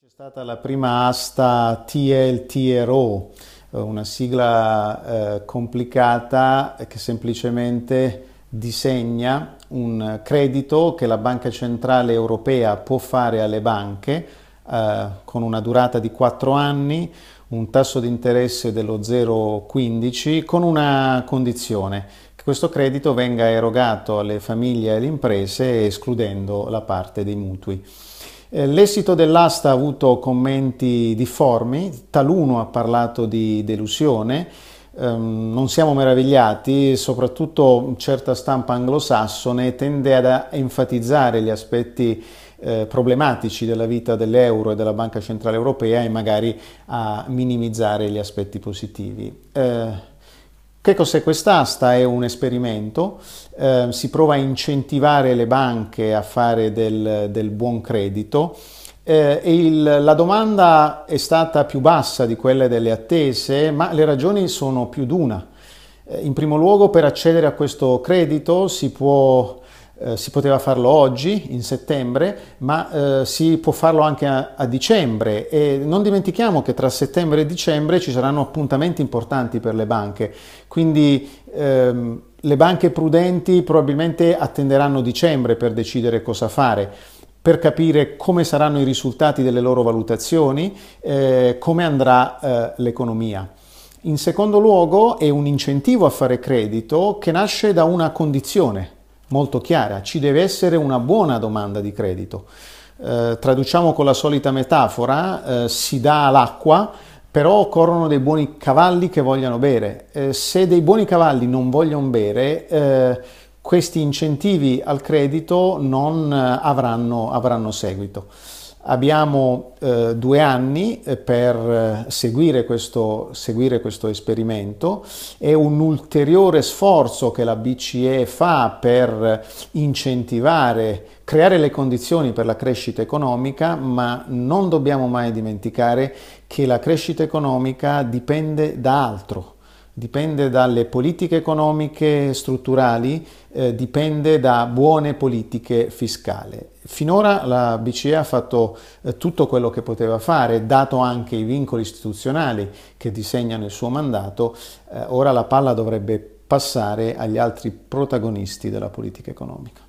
C'è stata la prima asta TLTRO, eh, una sigla eh, complicata che semplicemente disegna un credito che la Banca Centrale Europea può fare alle banche eh, con una durata di 4 anni, un tasso di interesse dello 0,15 con una condizione che questo credito venga erogato alle famiglie e alle imprese escludendo la parte dei mutui. Eh, l'esito dell'asta ha avuto commenti difformi, taluno ha parlato di delusione, ehm, non siamo meravigliati, soprattutto certa stampa anglosassone tende ad enfatizzare gli aspetti eh, problematici della vita dell'euro e della Banca Centrale Europea e magari a minimizzare gli aspetti positivi. Eh, che cos'è quest'asta? È un esperimento, eh, si prova a incentivare le banche a fare del, del buon credito. Eh, il, la domanda è stata più bassa di quelle delle attese, ma le ragioni sono più d'una. Eh, in primo luogo, per accedere a questo credito si può eh, si poteva farlo oggi, in settembre, ma eh, si può farlo anche a, a, dicembre e non dimentichiamo che tra settembre e dicembre ci saranno appuntamenti importanti per le banche, quindi ehm, le banche prudenti probabilmente attenderanno dicembre per decidere cosa fare per capire come saranno i risultati delle loro valutazioni, eh, come andrà eh, l'economia. In secondo luogo è un incentivo a fare credito che nasce da una condizione, molto chiara, ci deve essere una buona domanda di credito. Eh, traduciamo con la solita metafora, eh, si dà l'acqua, però occorrono dei buoni cavalli che vogliano bere. Eh, se dei buoni cavalli non vogliono bere, eh, questi incentivi al credito non eh, avranno, avranno seguito. Abbiamo eh, due anni eh, per eh, seguire questo, seguire questo esperimento È un ulteriore sforzo che la BCE fa per incentivare, creare le condizioni per la crescita economica, ma non dobbiamo mai dimenticare che la crescita economica dipende da altro, dipende dalle politiche economiche strutturali, eh, dipende da buone politiche fiscali Finora la BCE ha fatto eh, tutto quello che poteva fare, dato anche i vincoli istituzionali che disegnano il suo mandato, eh, ora la palla dovrebbe passare agli altri protagonisti della politica economica.